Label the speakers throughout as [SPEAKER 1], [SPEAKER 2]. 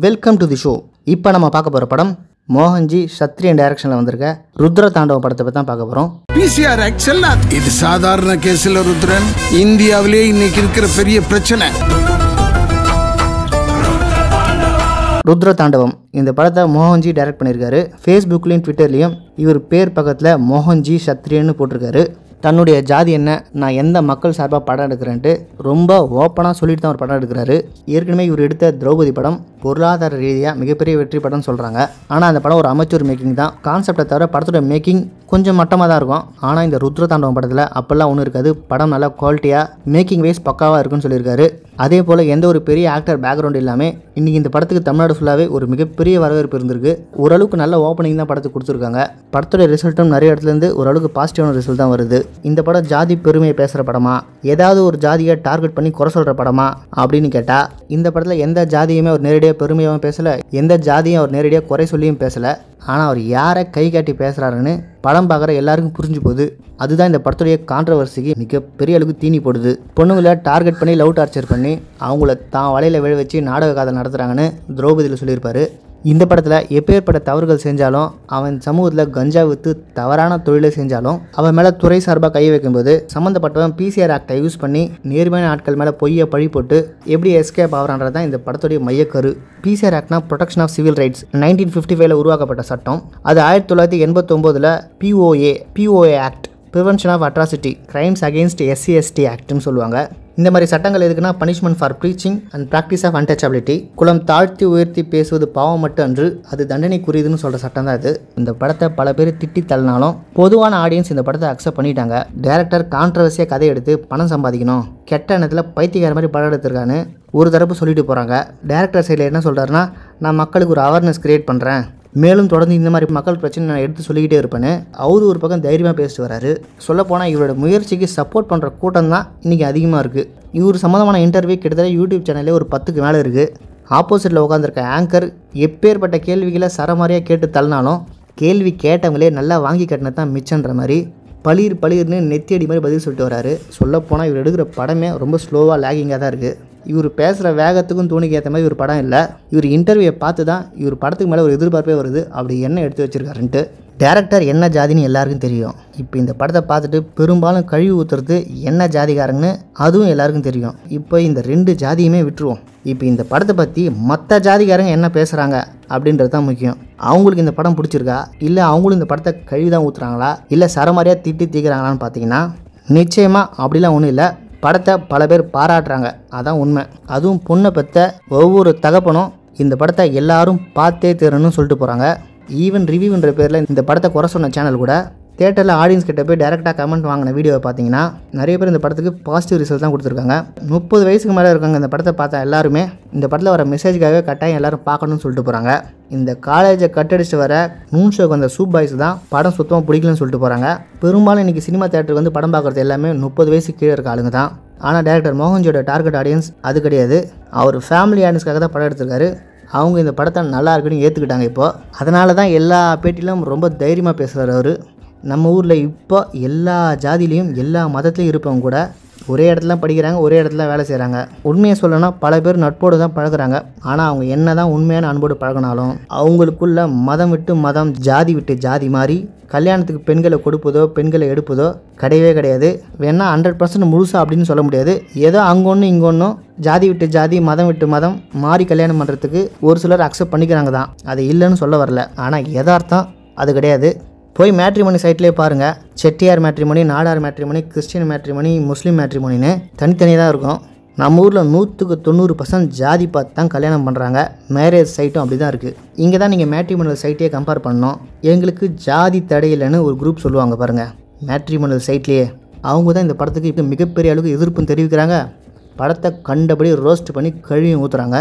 [SPEAKER 1] welcome to the show இப்போ நம்ம பார்க்க போகிற படம் மோகன்ஜி சத்ரியன் டைரக்ஷனில் வந்திருக்க ருத்ர தாண்டவ படத்தை பற்றி தான் பார்க்க போகிறோம் பிசிஆர் ஆக்சல் இது சாதாரண கேஸில் ருத்ரன் இந்தியாவிலே இன்னைக்கு இருக்கிற பெரிய பிரச்சனை ருத்ர தாண்டவம் இந்த படத்தை மோகன்ஜி டைரக்ட் பண்ணியிருக்காரு ஃபேஸ்புக்லேயும் ட்விட்டர்லேயும் இவர் பேர் பக்கத்தில் மோகன்ஜி சத்ரியன்னு போட்டிருக்காரு தன்னுடைய ஜாதி என்ன நான் எந்த மக்கள் சார்பாக படம் எடுக்கிறேன்ட்டு ரொம்ப ஓப்பனாக சொல்லிட்டு தான் அவர் படம் எடுக்கிறாரு ஏற்கனவே இவர் எடுத்த திரௌபதி படம் பொருளாதார ரீதியாக மிகப்பெரிய வெற்றி படம்னு சொல்கிறாங்க ஆனால் அந்த படம் ஒரு அமைச்சூர் மேக்கிங் தான் கான்செப்டை தவிர படத்தோட மேக்கிங் கொஞ்சம் மட்டமாக தான் இருக்கும் ஆனால் இந்த ருத்ர தாண்டவம் படத்தில் அப்போல்லாம் ஒன்றும் இருக்காது படம் நல்லா குவாலிட்டியாக மேக்கிங் வைஸ் பக்காவாக இருக்குன்னு சொல்லியிருக்காரு அதே போல் எந்த ஒரு பெரிய ஆக்டர் பேக்ரவுண்ட் இல்லாமல் இன்றைக்கி இந்த படத்துக்கு தமிழ்நாடு ஃபுல்லாகவே ஒரு மிகப்பெரிய வரவேற்பு இருந்திருக்கு ஓரளவுக்கு நல்ல ஓப்பனிங் தான் படத்துக்கு கொடுத்துருக்காங்க படத்தோட ரிசல்ட்டும் நிறைய இடத்துலேருந்து ஓரளவுக்கு பாசிட்டிவான ரிசல்ட் தான் வருது இந்த படம் ஜாதி பெருமையை பேசுகிற படமா ஏதாவது ஒரு ஜாதியை டார்கெட் பண்ணி குறை சொல்கிற படமா அப்படின்னு கேட்டால் இந்த படத்தில் எந்த ஜாதியுமே ஒரு நேரடியாக நேரடியாக பெருமையாகவும் பேசலை எந்த ஜாதியும் அவர் நேரடியாக குறை சொல்லியும் பேசலை ஆனால் அவர் யாரை கை காட்டி பேசுகிறாருன்னு படம் பார்க்குற எல்லாருக்கும் புரிஞ்சு போகுது அதுதான் இந்த படத்துடைய கான்ட்ரவர்சிக்கு மிகப்பெரிய அளவுக்கு தீனி போடுது பொண்ணுங்களை டார்கெட் பண்ணி லவ் டார்ச்சர் பண்ணி அவங்கள தான் வலையில் விழ வச்சு நாடக காதல் நடத்துகிறாங்கன்னு திரௌபதியில் சொல்லியிருப்பாரு இந்த படத்தில் எப்பேற்பட்ட தவறுகள் செஞ்சாலும் அவன் சமூகத்தில் கஞ்சா விற்று தவறான தொழிலை செஞ்சாலும் அவன் மேலே துறை சார்பாக கை வைக்கும்போது சம்மந்தப்பட்டவன் பிசிஆர் ஆக்டை யூஸ் பண்ணி நேர்மையான ஆட்கள் மேலே பொய்யை பழி போட்டு எப்படி எஸ்கேப் ஆகிறான்றது தான் இந்த படத்துடைய மையக்கரு பிசிஆர் ஆக்ட்னா protection of civil rights nineteen fifty ஃபைவ்ல உருவாக்கப்பட்ட சட்டம் அது ஆயிரத்தி தொள்ளாயிரத்தி எண்பத்தொம்போதில் POA POA act prevention of atrocity crimes against SC ST ஆக்ட்னு சொல்லுவாங்க இந்த மாதிரி சட்டங்கள் எதுக்குன்னா punishment for preaching and practice of untouchability குளம் தாழ்த்தி உயர்த்தி பேசுவது பாவம் மட்டும் அன்று அது தண்டனைக்குரியதுன்னு சொல்கிற சட்டம் தான் இது இந்த படத்தை பல பேர் திட்டி தள்ளினாலும் பொதுவான ஆடியன்ஸ் இந்த படத்தை அக்செப்ட் பண்ணிட்டாங்க டேரக்டர் கான்ட்ரவர்சியாக கதை எடுத்து பணம் சம்பாதிக்கணும் கெட்ட எண்ணத்தில் பைத்தியக்கார மாதிரி படம் எடுத்திருக்கான்னு ஒரு தரப்பு சொல்லிட்டு போகிறாங்க டேரக்டர் சைடில் என்ன சொல்கிறாருன்னா நான் மக்களுக்கு ஒரு அவேர்னஸ் க்ரியேட் பண்ணுறேன் மேலும் தொடர்ந்து இந்த மாதிரி மக்கள் பிரச்சனை நான் எடுத்து சொல்லிக்கிட்டே இருப்பேன் அவர் ஒரு பக்கம் தைரியமாக பேசிட்டு வராரு சொல்லப்போனால் இவரோட முயற்சிக்கு சப்போர்ட் பண்ணுற கூட்டம் தான் இன்றைக்கி அதிகமாக இருக்குது இவர் சம்மந்தமான இன்டர்வியூ கிட்டத்தட்ட யூடியூப் சேனலே ஒரு பத்துக்கு மேலே இருக்குது ஆப்போசிட்டில் உட்காந்துருக்க ஆங்கர் எப்பேற்பட்ட கேள்விகளை சரமாரியாக கேட்டு தள்ளினாலும் கேள்வி கேட்டவங்களே நல்லா வாங்கி கட்டினது தான் மிச்சன்ற மாதிரி பளிர் பளிர்னு நெத்தியடி மாதிரி பதில் சொல்லிட்டு வராரு சொல்லப்போனால் இவர் எடுக்கிற படமே ரொம்ப ஸ்லோவாக லேகிங்காக தான் இருக்குது இவர் பேசுகிற வேகத்துக்கும் தோணிக்கு ஏற்ற மாதிரி இவர் படம் இல்லை இவர் இன்டர்வியூவை பார்த்து தான் இவர் படத்துக்கு மேலே ஒரு எதிர்பார்ப்பே வருது அப்படி என்ன எடுத்து வச்சுருக்காருன்ட்டு டேரக்டர் என்ன ஜாதின்னு எல்லாருக்கும் தெரியும் இப்போ இந்த படத்தை பார்த்துட்டு பெரும்பாலும் கழிவு ஊற்றுறது என்ன ஜாதிகாரங்கன்னு அதுவும் எல்லாருக்கும் தெரியும் இப்போ இந்த ரெண்டு ஜாதியுமே விட்டுருவோம் இப்போ இந்த படத்தை பற்றி மற்ற ஜாதிகாரங்க என்ன பேசுகிறாங்க அப்படின்றது தான் முக்கியம் அவங்களுக்கு இந்த படம் பிடிச்சிருக்கா இல்லை அவங்களும் இந்த படத்தை கழிவு தான் ஊற்றுறாங்களா இல்லை சரமாரியாக திட்டி தீக்கிறாங்களான்னு பார்த்தீங்கன்னா நிச்சயமாக அப்படிலாம் ஒன்றும் இல்லை படத்தை பல பேர் பாராட்டுறாங்க அதான் உண்மை அதுவும் பொண்ணை பற்ற ஒவ்வொரு தகப்பனும் இந்த படத்தை எல்லாரும் பார்த்தே தீரணும்னு சொல்லிட்டு போகிறாங்க ஈவன் ரிவ்யூன்ற பேரில் இந்த படத்தை குறை சொன்ன சேனல் கூட தேட்டரில் ஆடியன்ஸ் கிட்ட போய் டேரெக்டாக கமெண்ட் வாங்கின வீடியோவை பார்த்தீங்கன்னா நிறைய பேர் இந்த படத்துக்கு பாசிட்டிவ் ரிசல்ட் தான் கொடுத்துருக்காங்க முப்பது வயசுக்கு மேலே இருக்காங்க இந்த படத்தை பார்த்தா எல்லாருமே இந்த படத்தில் வர மெசேஜ்க்காக கட்டாயம் எல்லாரும் பார்க்கணும்னு சொல்லிட்டு போகிறாங்க இந்த காலேஜை கட்டடிச்சு வர நூன் ஷோக்கு வந்த சூப் பாய்ஸ் தான் படம் சுத்தமாக பிடிக்கலன்னு சொல்லிட்டு போகிறாங்க பெரும்பாலும் இன்றைக்கி சினிமா தேட்டருக்கு வந்து படம் பார்க்குறது எல்லாமே முப்பது வயசு கீழே இருக்க ஆளுங்க தான் ஆனால் டேரக்டர் மோகன்ஜியோட டார்கெட் ஆடியன்ஸ் அது கிடையாது அவர் ஃபேமிலி ஆடியன்ஸ்க்காக தான் படம் எடுத்திருக்காரு அவங்க இந்த படத்தை நல்லா இருக்குன்னு ஏற்றுக்கிட்டாங்க இப்போது அதனால தான் எல்லா பேட்டிலும் ரொம்ப தைரியமாக பேசுகிறார் அவர் நம்ம ஊரில் இப்போ எல்லா ஜாதிலையும் எல்லா மதத்துலையும் இருப்பவங்க கூட ஒரே இடத்துல படிக்கிறாங்க ஒரே இடத்துல வேலை செய்கிறாங்க உண்மையை சொல்லணும்னா பல பேர் நட்போடு தான் பழகிறாங்க ஆனால் அவங்க என்ன தான் உண்மையான அன்போடு பழகினாலும் அவங்களுக்குள்ள மதம் விட்டு மதம் ஜாதி விட்டு ஜாதி மாதிரி கல்யாணத்துக்கு பெண்களை கொடுப்பதோ பெண்களை எடுப்பதோ கிடையவே கிடையாது வேணால் ஹண்ட்ரட் பர்சன்ட் முழுசாக அப்படின்னு சொல்ல முடியாது ஏதோ அங்கே ஒன்று இங்கே ஒன்றும் ஜாதி விட்டு ஜாதி மதம் விட்டு மதம் மாறி கல்யாணம் பண்ணுறதுக்கு ஒரு சிலர் அக்செப்ட் பண்ணிக்கிறாங்க தான் அது இல்லைன்னு சொல்ல வரல ஆனால் எதார்த்தம் அது கிடையாது போய் மேட்ரிமணி சைட்லேயே பாருங்கள் Chettiar matrimony Nadar matrimony Christian matrimony Muslim மேட்ரிமணின்னு தனித்தனியாக தான் இருக்கும் நம்ம ஊரில் நூற்றுக்கு தொண்ணூறு பர்சன்ட் ஜாதி பார்த்து தான் கல்யாணம் பண்ணுறாங்க மேரேஜ் சைட்டும் அப்படி தான் இருக்குது இங்கே தான் நீங்கள் மேட்ரிமோனல் சைட்டையே கம்பேர் பண்ணோம் எங்களுக்கு ஜாதி தடையில்னு ஒரு குரூப் சொல்லுவாங்க பாருங்கள் மேட்ரிமோனல் சைட்லேயே அவங்க தான் இந்த படத்துக்கு இப்போ மிகப்பெரிய அளவுக்கு எதிர்ப்பும் தெரிவிக்கிறாங்க படத்தை கண்டபடி ரோஸ்ட் பண்ணி கழுவி ஊற்றுறாங்க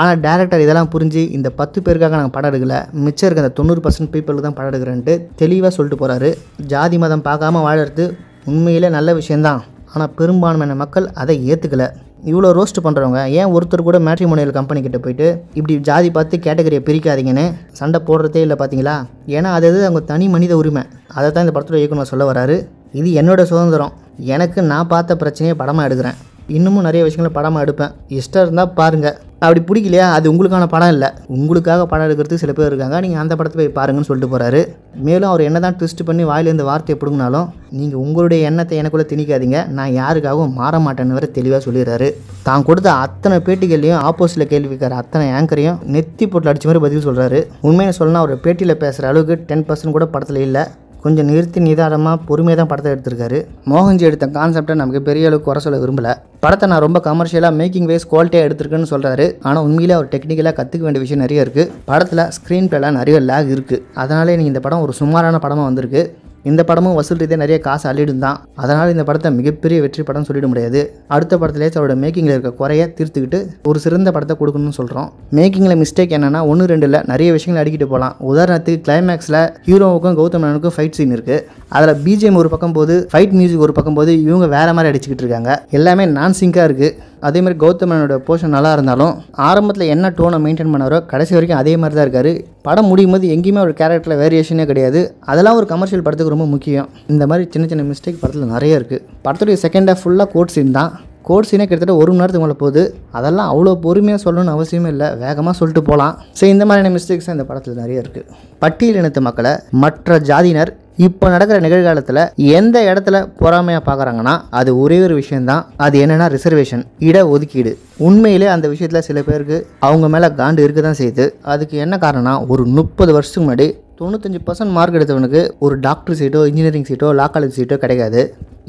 [SPEAKER 1] ஆனால் டேரக்டர் இதெல்லாம் புரிஞ்சு இந்த பத்து பேருக்காக நாங்கள் படம் எடுக்கலை மிச்சம் இருக்க அந்த தொண்ணூறு பர்சன்ட் பீப்புளுக்கு தான் படம் எடுக்கிறேன்ட்டு தெளிவாக சொல்லிட்டு போகிறாரு ஜாதி மதம் பார்க்காம வாழறது உண்மையிலே நல்ல விஷயந்தான் ஆனால் பெரும்பான்மையான மக்கள் அதை ஏற்றுக்கலை இவ்வளோ ரோஸ்ட் பண்ணுறவங்க ஏன் ஒருத்தர் கூட மேட்ரிமோனியல் கம்பெனி கிட்ட போயிட்டு இப்படி ஜாதி பார்த்து கேட்டகரியை பிரிக்காதீங்கன்னு சண்டை போடுறதே இல்லை பார்த்தீங்களா ஏன்னா அது அது அவங்க தனி மனித உரிமை அதை தான் இந்த படத்தில் இயக்குனர் சொல்ல வராரு இது என்னோடய சுதந்திரம் எனக்கு நான் பார்த்த பிரச்சனையை படமாக எடுக்கிறேன் இன்னமும் நிறைய விஷயங்களை படமாக எடுப்பேன் இஷ்டம் இருந்தால் பாருங்கள் அப்படி பிடிக்கலையா அது உங்களுக்கான படம் இல்லை உங்களுக்காக படம் எடுக்கிறதுக்கு சில பேர் இருக்காங்க நீங்கள் அந்த படத்தை போய் பாருங்கன்னு சொல்லிட்டு போகிறாரு மேலும் அவர் என்ன தான் ட்விஸ்ட் பண்ணி வாயிலேருந்து வார்த்தையை பிடுங்கினாலும் நீங்கள் உங்களுடைய எண்ணத்தை எனக்குள்ளே திணிக்காதீங்க நான் யாருக்காகவும் மாற மாட்டேன்னு வர தெளிவாக சொல்லிடுறாரு தான் கொடுத்த அத்தனை பேட்டிகள்லையும் ஆப்போசிட்டில் கேள்வி கேட்குற அத்தனை ஆங்கரையும் நெத்தி போட்டில் அடித்த மாதிரி பதில் சொல்கிறாரு உண்மையை சொல்லணும் அவர் பேட்டியில் பேசுகிற அளவுக்கு டென் பர்சன்ட் கூட படத்தில் இல்லை கொஞ்சம் நிறுத்தி நிதானமாக பொறுமையாக தான் படத்தை எடுத்திருக்காரு மோகன்ஜி எடுத்த கான்செப்டை நமக்கு பெரிய அளவுக்கு குறை சொல்ல விரும்பல படத்தை நான் ரொம்ப கமர்ஷியலாக மேக்கிங் வைஸ் குவாலிட்டியாக எடுத்திருக்குன்னு சொல்கிறாரு ஆனால் உண்மையிலே அவர் டெக்னிக்கலாக கற்றுக்க வேண்டிய விஷயம் நிறைய இருக்குது படத்தில் ஸ்க்ரீன் பிளேலாம் நிறைய லேக் இருக்குது அதனாலே நீங்கள் இந்த படம் ஒரு சுமாரான படமாக வந்திருக்கு இந்த படமும் வசூல் ரீதியாக நிறைய காசு அள்ளிடும் தான் அதனால் இந்த படத்தை மிகப்பெரிய வெற்றி படம்னு சொல்லிட முடியாது அடுத்த படத்திலே அவரோட மேக்கிங்கில் இருக்க குறைய தீர்த்துக்கிட்டு ஒரு சிறந்த படத்தை கொடுக்கணும்னு சொல்கிறோம் மேக்கிங்கில் மிஸ்டேக் என்னென்னா ஒன்று ரெண்டில் நிறைய விஷயங்கள் அடிக்கிட்டு போகலாம் உதாரணத்துக்கு கிளைமேக்ஸில் ஹீரோவுக்கும் கௌதம் மேனனுக்கும் ஃபைட் சீன் இருக்குது அதில் பிஜிஎம் ஒரு பக்கம் போது ஃபைட் மியூசிக் ஒரு பக்கம் போது இவங்க வேறு மாதிரி அடிச்சுக்கிட்டு இருக்காங்க எல்லாமே நான் சிங்காக இருக்குது அதேமாதிரி கௌதமனோட போர்ஷன் நல்லா இருந்தாலும் ஆரம்பத்தில் என்ன டோனை மெயின்டைன் பண்ணாரோ கடைசி வரைக்கும் அதே மாதிரி தான் இருக்கார் படம் முடியும் போது எங்கேயுமே ஒரு கேரக்டரில் வேரியேஷனே கிடையாது அதெல்லாம் ஒரு கமர்ஷியல் படத்துக்கு ரொம்ப முக்கியம் இந்த மாதிரி சின்ன சின்ன மிஸ்டேக் படத்தில் நிறைய இருக்குது படத்துடைய செகண்ட் ஹாஃப் ஃபுல்லாக கோட் சீன் தான் கோட் சீனே கிட்டத்தட்ட ஒரு மணி நேரத்துக்கு மேலே போகுது அதெல்லாம் அவ்வளோ பொறுமையாக சொல்லணும்னு அவசியமே இல்லை வேகமாக சொல்லிட்டு போகலாம் ஸோ இந்த மாதிரியான மிஸ்டேக்ஸ் இந்த படத்தில் நிறைய இருக்குது பட்டியல் இனத்து மக்களை மற்ற ஜாதியினர் இப்போ நடக்கிற நிகழ்காலத்தில் எந்த இடத்துல பொறாமையாக பார்க்குறாங்கன்னா அது ஒரே ஒரு விஷயந்தான் அது என்னென்னா ரிசர்வேஷன் இட ஒதுக்கீடு உண்மையிலே அந்த விஷயத்தில் சில பேருக்கு அவங்க மேலே காண்டு இருக்க தான் செய்யுது அதுக்கு என்ன காரணம்னா ஒரு முப்பது வருஷத்துக்கு முன்னாடி தொண்ணூத்தஞ்சு பர்சன்ட் மார்க் எடுத்தவனுக்கு ஒரு டாக்டர் சீட்டோ இன்ஜினியரிங் சீட்டோ லா காலேஜ் சீட்டோ கிடைக்காது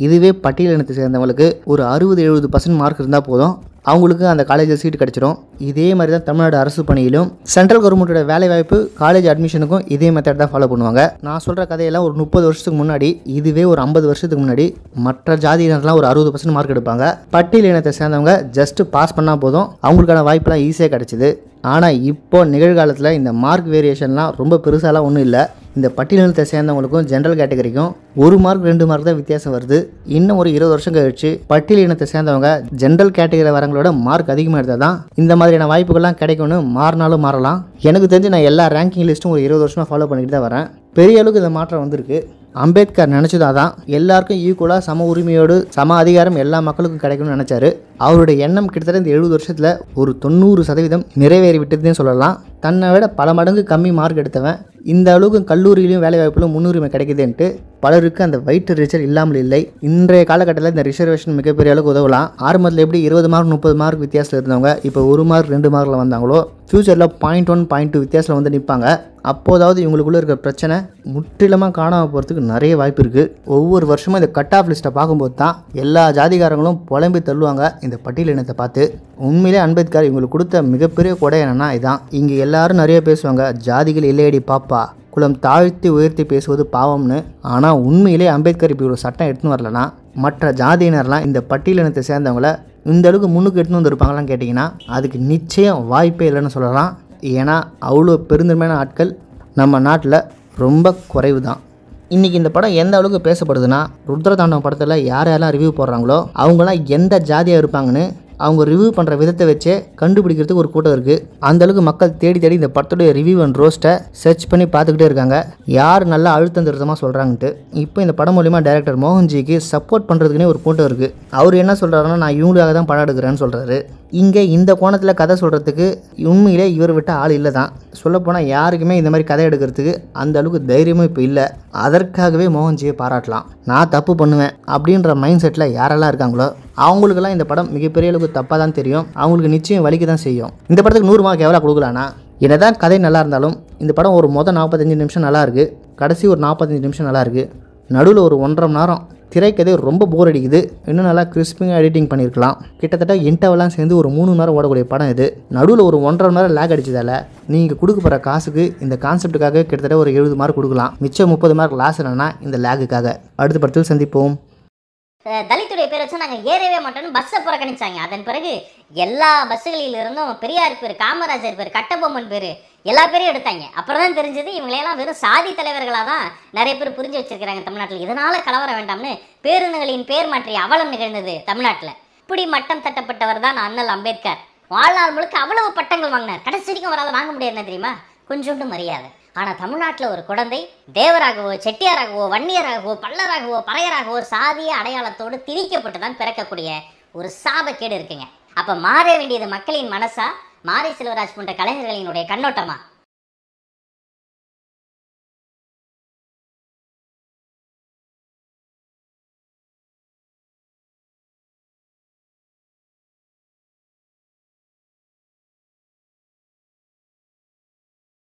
[SPEAKER 1] இதுவே பட்டியலினத்தை சேர்ந்தவங்களுக்கு ஒரு அறுபது எழுபது பர்சன்ட் மார்க் இருந்தால் போதும் அவங்களுக்கு அந்த காலேஜில் சீட் கிடச்சிரும் இதே மாதிரி தான் தமிழ்நாடு அரசு பணியிலும் சென்ட்ரல் கவர்மெண்ட்டோட வேலை வாய்ப்பு காலேஜ் அட்மிஷனுக்கும் இதே மெத்தட் தான் ஃபாலோ பண்ணுவாங்க நான் சொல்கிற கதையெல்லாம் ஒரு முப்பது வருஷத்துக்கு முன்னாடி இதுவே ஒரு ஐம்பது வருஷத்துக்கு முன்னாடி மற்ற ஜாதியினர்லாம் ஒரு அறுபது பர்சன்ட் மார்க் எடுப்பாங்க பட்டியல் இனத்தை சேர்ந்தவங்க ஜஸ்ட் பாஸ் பண்ணால் போதும் அவங்களுக்கான வாய்ப்பெல்லாம் ஈஸியாக கிடச்சிது ஆனால் இப்போ நிகழ்காலத்தில் இந்த மார்க் வேரியேஷன்லாம் ரொம்ப பெருசாலாம் ஒன்றும் இல்லை இந்த பட்டியலினத்தை சேர்ந்தவங்களுக்கும் ஜென்ரல் கேட்டகரிக்கும் ஒரு மார்க் ரெண்டு மார்க் தான் வித்தியாசம் வருது இன்னும் ஒரு இருபது வருஷம் கழிச்சு பட்டியலினத்தை சேர்ந்தவங்க ஜென்ரல் கேட்டகரியில் வரவங்களோட மார்க் அதிகமாக எடுத்தால் தான் இந்த மாதிரியான வாய்ப்புகள்லாம் கிடைக்கும்னு மாறினாலும் மாறலாம் எனக்கு தெரிஞ்சு நான் எல்லா ரேங்கிங் லிஸ்ட்டும் ஒரு இருபது வருஷமாக ஃபாலோ பண்ணிட்டு தான் வரேன் பெரிய அளவுக்கு இந்த மாற்றம் வந்திருக்கு அம்பேத்கர் நினச்சதா தான் எல்லாருக்கும் ஈக்குவலாக சம உரிமையோடு சம அதிகாரம் எல்லா மக்களுக்கும் கிடைக்கணும்னு நினச்சாரு அவருடைய எண்ணம் கிட்டத்தட்ட இந்த எழுபது வருஷத்தில் ஒரு தொண்ணூறு சதவீதம் நிறைவேறி விட்டதுன்னு சொல்லலாம் தன்னை விட பல மடங்கு கம்மி மார்க் எடுத்தவன் இந்த அளவுக்கு கல்லூரியிலும் வேலைவாய்ப்பிலும் முன்னுரிமை கிடைக்குதுன்ட்டு பலருக்கு அந்த வயிற்று ரிசர்வ் இல்லாமல் இல்லை இன்றைய காலகட்டத்தில் இந்த ரிசர்வேஷன் மிகப்பெரிய அளவுக்கு உதவலாம் ஆரம்பத்தில் எப்படி இருபது மார்க் முப்பது மார்க் வித்தியாசத்தில் இருந்தவங்க இப்போ ஒரு மார்க் ரெண்டு மார்க்கில் வந்தாங்களோ ஃப்யூச்சரில் பாயிண்ட் ஒன் பாயிண்ட் டூ வித்தியாசத்தில் வந்து நிற்பாங்க அப்போதாவது இவங்களுக்குள்ளே இருக்கிற பிரச்சனை முற்றிலுமாக காணாமல் போகிறதுக்கு நிறைய வாய்ப்பு இருக்குது ஒவ்வொரு வருஷமும் இந்த கட் ஆஃப் லிஸ்ட்டை பார்க்கும்போது தான் எல்லா ஜாதிகாரங்களும் புலம்பி தள்ளுவாங்க இந்த பட்டியலினத்தை பார்த்து உண்மையிலே அம்பேத்கர் இவங்களுக்கு கொடுத்த மிகப்பெரிய கொடை என்னென்னா இதுதான் இங்கே எல்லாரும் நிறைய பேசுவாங்க ஜாதிகள் இல்லையடி பாப்பா குளம் தாழ்த்தி உயர்த்தி பேசுவது பாவம்னு ஆனால் உண்மையிலே அம்பேத்கர் இப்படி ஒரு சட்டம் எடுத்துன்னு வரலன்னா மற்ற ஜாதியினர்லாம் இந்த பட்டியலினத்தை சேர்ந்தவங்கள இந்த அளவுக்கு முன்னுக்கு எடுத்துன்னு வந்திருப்பாங்களான்னு கேட்டிங்கன்னா அதுக்கு நிச்சயம் வாய்ப்பே இல்லைன்னு சொல்லலாம் ஏன்னா அவ்வளோ பெருந்தன்மையான ஆட்கள் நம்ம நாட்டில் ரொம்ப குறைவு தான் இன்றைக்கி இந்த படம் எந்த அளவுக்கு பேசப்படுதுன்னா ருத்ரதாண்டவம் படத்தில் யார் யாரெல்லாம் ரிவ்யூ போடுறாங்களோ அவங்களாம் எந்த ஜாதியாக இருப்பாங்கன்னு அவங்க ரிவ்யூ பண்ணுற விதத்தை வச்சே கண்டுபிடிக்கிறதுக்கு ஒரு கூட்டம் இருக்குது அந்தளவுக்கு மக்கள் தேடி தேடி இந்த படத்துடைய ரிவ்யூ அண்ட் ரோஸ்ட்டை சர்ச் பண்ணி பார்த்துக்கிட்டே இருக்காங்க யார் நல்லா அழுத்தம் திருத்தமாக சொல்கிறாங்கன்ட்டு இப்போ இந்த படம் மூலிமா டேரக்டர் மோகன்ஜிக்கு சப்போர்ட் பண்ணுறதுக்குனே ஒரு கூட்டம் இருக்குது அவர் என்ன சொல்கிறாருன்னா நான் இவங்களுக்காக தான் படம் எடுக்கிறேன்னு சொல்கிறாரு இங்கே இந்த கோணத்தில் கதை சொல்கிறதுக்கு உண்மையிலே இவர் விட்ட ஆள் இல்லை தான் சொல்லப்போனால் யாருக்குமே இந்த மாதிரி கதை எடுக்கிறதுக்கு அந்த அளவுக்கு தைரியமும் இப்போ இல்லை அதற்காகவே மோகன்ஜியை பாராட்டலாம் நான் தப்பு பண்ணுவேன் அப்படின்ற மைண்ட் செட்டில் யாரெல்லாம் இருக்காங்களோ அவங்களுக்கெல்லாம் இந்த படம் மிகப்பெரிய அளவுக்கு தப்பாக தான் தெரியும் அவங்களுக்கு நிச்சயம் வலிக்கு தான் செய்யும் இந்த படத்துக்கு நூறு மார்க் எவ்வளோ கொடுக்கலான்னா என்னதான் கதை நல்லா இருந்தாலும் இந்த படம் ஒரு மொதல் நாற்பத்தஞ்சு நிமிஷம் நல்லா இருக்குது கடைசி ஒரு நாற்பத்தஞ்சு நிமிஷம் நல்லா இருக்குது நடுவில் ஒரு ஒன்றரை மணி நேரம் திரைக்கதை ரொம்ப போர் அடிக்குது இன்னும் நல்லா கிறிஸ்பிங்காக எடிட்டிங் பண்ணியிருக்கலாம் கிட்டத்தட்ட இன்டர்வெல்லாம் சேர்ந்து ஒரு மூணு நேரம் ஓடக்கூடிய படம் இது நடுவில் ஒரு ஒன்றரை நேரம் லேக் அடிச்சதால் நீங்கள் கொடுக்க போகிற காசுக்கு இந்த கான்செப்ட்டுக்காக கிட்டத்தட்ட ஒரு எழுபது மார்க் கொடுக்கலாம் மிச்சம் முப்பது மார்க் லாஸ் என்னன்னா இந்த லேகுக்காக அடுத்த படத்தில் சந்திப்போம் தலித்துடைய பேர் வச்சு நாங்கள் ஏறவே மாட்டோம்னு பஸ்ஸை புறக்கணிச்சாங்க அதன் பிறகு எல்லா பஸ்ஸுகளிலிருந்தும் பெரியார் பேர் காமராஜர் பேர் கட்டபொம்மன் பேர் எல்லா பேரும் எடுத்தாங்க அப்புறம் தான் தெரிஞ்சது இவங்களையெல்லாம் வெறும் சாதி தலைவர்களாக தான் நிறைய பேர் புரிஞ்சு வச்சிருக்கிறாங்க தமிழ்நாட்டில் இதனால் கலவரம் வேண்டாம்னு பேருந்துகளின் பேர் மாற்றிய அவலம் நிகழ்ந்தது தமிழ்நாட்டில் இப்படி மட்டம் தட்டப்பட்டவர் தான் அண்ணல் அம்பேத்கர் வாழ்நாள் முழுக்க அவ்வளவு பட்டங்கள் வாங்கினார் கடைசி வரைக்கும் அவரால் வாங்க முடியாது தெரியுமா கொஞ்சோண்டு மரியாதை ஆனால் தமிழ்நாட்டில் ஒரு குழந்தை தேவராகவோ செட்டியாராகவோ வன்னியராகவோ பல்லராகவோ பறையராகவோ சாதிய அடையாளத்தோடு திணிக்கப்பட்டு தான் பிறக்கக்கூடிய ஒரு சாபக்கேடு இருக்குங்க அப்போ மாற வேண்டியது மக்களின் மனசா மாரி செல்வராஜ் போன்ற கலைஞர்களினுடைய கண்ணோட்டமா